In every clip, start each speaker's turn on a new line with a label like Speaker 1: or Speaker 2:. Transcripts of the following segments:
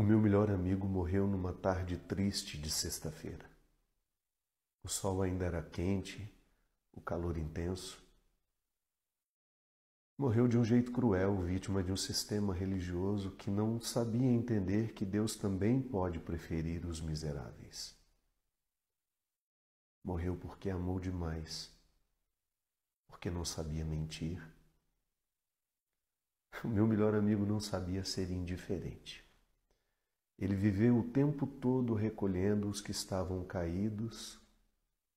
Speaker 1: O meu melhor amigo morreu numa tarde triste de sexta-feira. O sol ainda era quente, o calor intenso. Morreu de um jeito cruel, vítima de um sistema religioso que não sabia entender que Deus também pode preferir os miseráveis. Morreu porque amou demais, porque não sabia mentir. O meu melhor amigo não sabia ser indiferente. Ele viveu o tempo todo recolhendo os que estavam caídos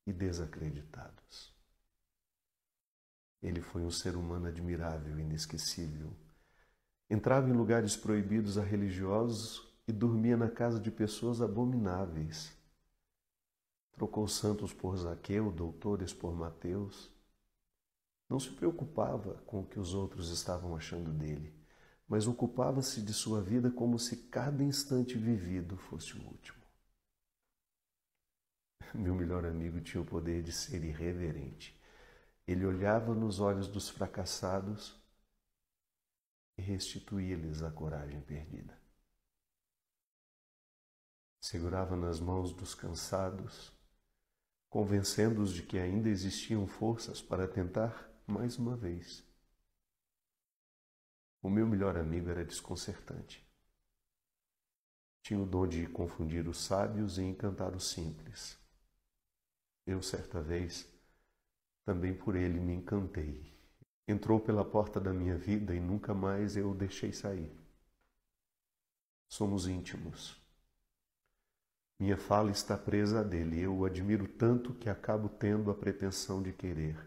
Speaker 1: e desacreditados. Ele foi um ser humano admirável, e inesquecível. Entrava em lugares proibidos a religiosos e dormia na casa de pessoas abomináveis. Trocou Santos por Zaqueu, doutores por Mateus. Não se preocupava com o que os outros estavam achando dele mas ocupava-se de sua vida como se cada instante vivido fosse o último. Meu melhor amigo tinha o poder de ser irreverente. Ele olhava nos olhos dos fracassados e restituía-lhes a coragem perdida. Segurava nas mãos dos cansados, convencendo-os de que ainda existiam forças para tentar mais uma vez. O meu melhor amigo era desconcertante. Tinha o dom de confundir os sábios e encantar os simples. Eu, certa vez, também por ele me encantei. Entrou pela porta da minha vida e nunca mais eu o deixei sair. Somos íntimos. Minha fala está presa a dele. Eu o admiro tanto que acabo tendo a pretensão de querer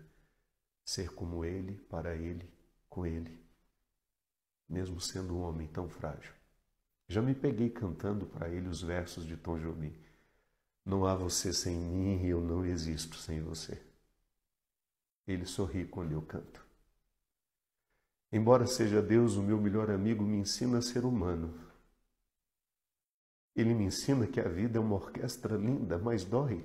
Speaker 1: ser como ele, para ele, com ele mesmo sendo um homem tão frágil. Já me peguei cantando para ele os versos de Tom Jobim. Não há você sem mim e eu não existo sem você. Ele sorri quando eu canto. Embora seja Deus o meu melhor amigo, me ensina a ser humano. Ele me ensina que a vida é uma orquestra linda, mas dói.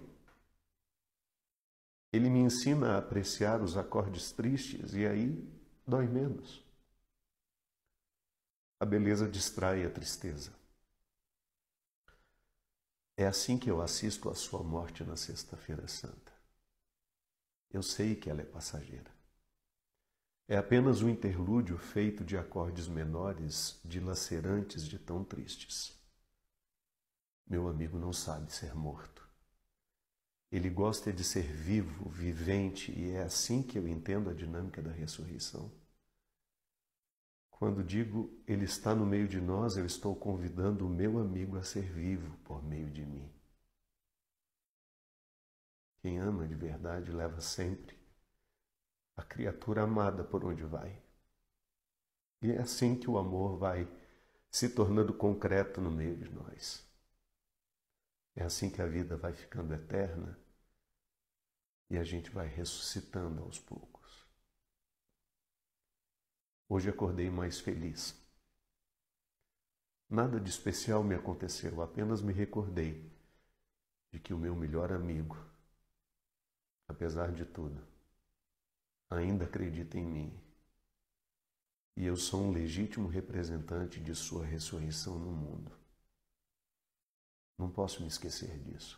Speaker 1: Ele me ensina a apreciar os acordes tristes e aí dói menos. A beleza distrai a tristeza. É assim que eu assisto à sua morte na Sexta-feira Santa. Eu sei que ela é passageira. É apenas um interlúdio feito de acordes menores, dilacerantes de tão tristes. Meu amigo não sabe ser morto. Ele gosta de ser vivo, vivente, e é assim que eu entendo a dinâmica da ressurreição. Quando digo Ele está no meio de nós, eu estou convidando o meu amigo a ser vivo por meio de mim. Quem ama de verdade leva sempre a criatura amada por onde vai. E é assim que o amor vai se tornando concreto no meio de nós. É assim que a vida vai ficando eterna e a gente vai ressuscitando aos poucos. Hoje acordei mais feliz. Nada de especial me aconteceu, apenas me recordei de que o meu melhor amigo, apesar de tudo, ainda acredita em mim. E eu sou um legítimo representante de Sua ressurreição no mundo. Não posso me esquecer disso.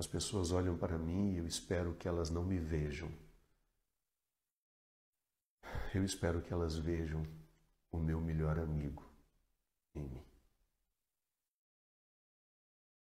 Speaker 1: As pessoas olham para mim e eu espero que elas não me vejam eu espero que elas vejam o meu melhor amigo em mim.